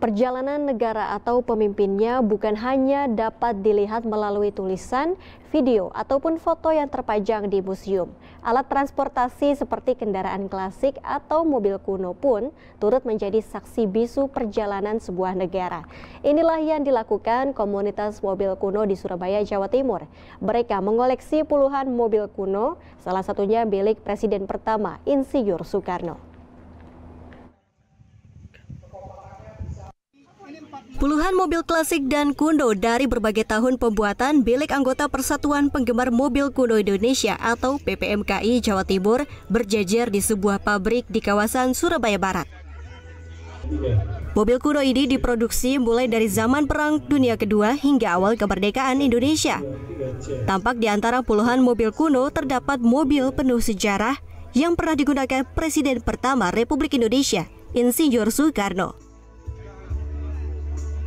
Perjalanan negara atau pemimpinnya bukan hanya dapat dilihat melalui tulisan, video, ataupun foto yang terpajang di museum. Alat transportasi seperti kendaraan klasik atau mobil kuno pun turut menjadi saksi bisu perjalanan sebuah negara. Inilah yang dilakukan komunitas mobil kuno di Surabaya, Jawa Timur. Mereka mengoleksi puluhan mobil kuno, salah satunya milik Presiden pertama, Insinyur Soekarno. Puluhan mobil klasik dan kuno dari berbagai tahun pembuatan bilik anggota Persatuan Penggemar Mobil Kuno Indonesia atau PPMKI Jawa Timur berjejer di sebuah pabrik di kawasan Surabaya Barat. Mobil kuno ini diproduksi mulai dari zaman Perang Dunia Kedua hingga awal kemerdekaan Indonesia. Tampak di antara puluhan mobil kuno terdapat mobil penuh sejarah yang pernah digunakan Presiden pertama Republik Indonesia, Insinyur Soekarno.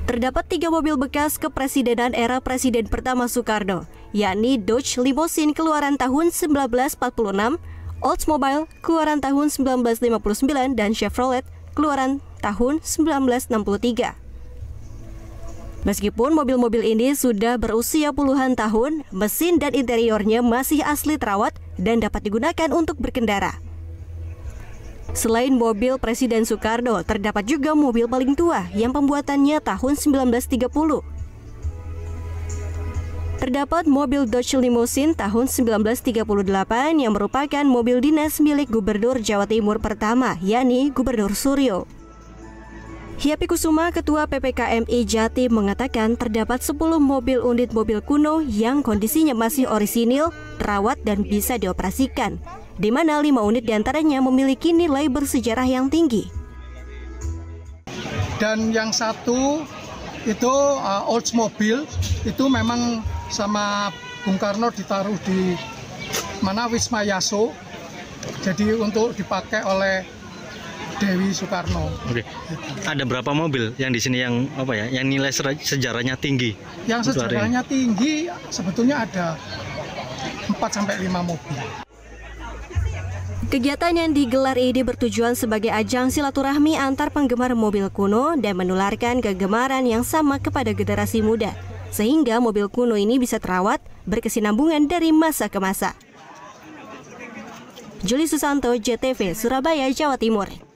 Terdapat tiga mobil bekas kepresidenan era Presiden pertama Soekarno, yakni Dodge Limousine keluaran tahun 1946, Oldsmobile keluaran tahun 1959, dan Chevrolet keluaran tahun 1963. Meskipun mobil-mobil ini sudah berusia puluhan tahun, mesin dan interiornya masih asli terawat dan dapat digunakan untuk berkendara. Selain mobil Presiden Soekarno, terdapat juga mobil paling tua yang pembuatannya tahun 1930. Terdapat mobil Dodge Limousine tahun 1938 yang merupakan mobil dinas milik Gubernur Jawa Timur pertama, yakni Gubernur Suryo. Hiapi Kusuma, Ketua PPKMI Jati, mengatakan terdapat 10 mobil unit mobil kuno yang kondisinya masih orisinil, terawat dan bisa dioperasikan, di mana 5 unit diantaranya memiliki nilai bersejarah yang tinggi. Dan yang satu itu uh, mobil itu memang sama Bung Karno ditaruh di mana Wisma Yaso jadi untuk dipakai oleh Dewi Soekarno. Oke. Ada berapa mobil yang di sini yang apa ya? Yang nilai sejarahnya tinggi? Yang sejarahnya tinggi sebetulnya ada 4 sampai 5 mobil. Kegiatan yang digelar ini bertujuan sebagai ajang silaturahmi antar penggemar mobil kuno dan menularkan kegemaran yang sama kepada generasi muda, sehingga mobil kuno ini bisa terawat berkesinambungan dari masa ke masa. Juli Susanto, JTV, Surabaya, Jawa Timur.